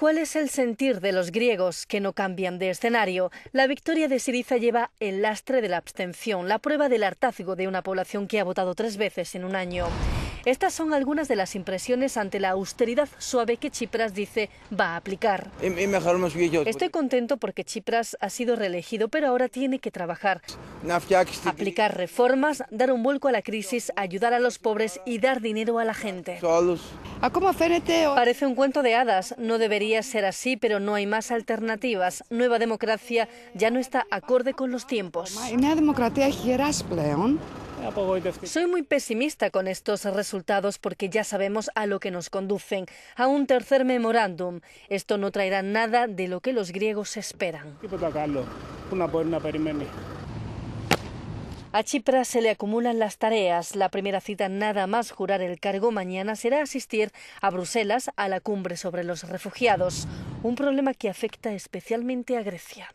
¿Cuál es el sentir de los griegos que no cambian de escenario? La victoria de Siriza lleva el lastre de la abstención, la prueba del hartazgo de una población que ha votado tres veces en un año. Estas son algunas de las impresiones ante la austeridad suave que Chipras dice va a aplicar. Estoy contento porque Chipras ha sido reelegido, pero ahora tiene que trabajar. Aplicar reformas, dar un vuelco a la crisis, ayudar a los pobres y dar dinero a la gente. Este Parece un cuento de hadas. No debería ser así, pero no hay más alternativas. Nueva democracia ya no está acorde con los tiempos. Soy muy pesimista con estos resultados porque ya sabemos a lo que nos conducen, a un tercer memorándum. Esto no traerá nada de lo que los griegos esperan. A Chipras se le acumulan las tareas. La primera cita nada más jurar el cargo mañana será asistir a Bruselas a la cumbre sobre los refugiados, un problema que afecta especialmente a Grecia.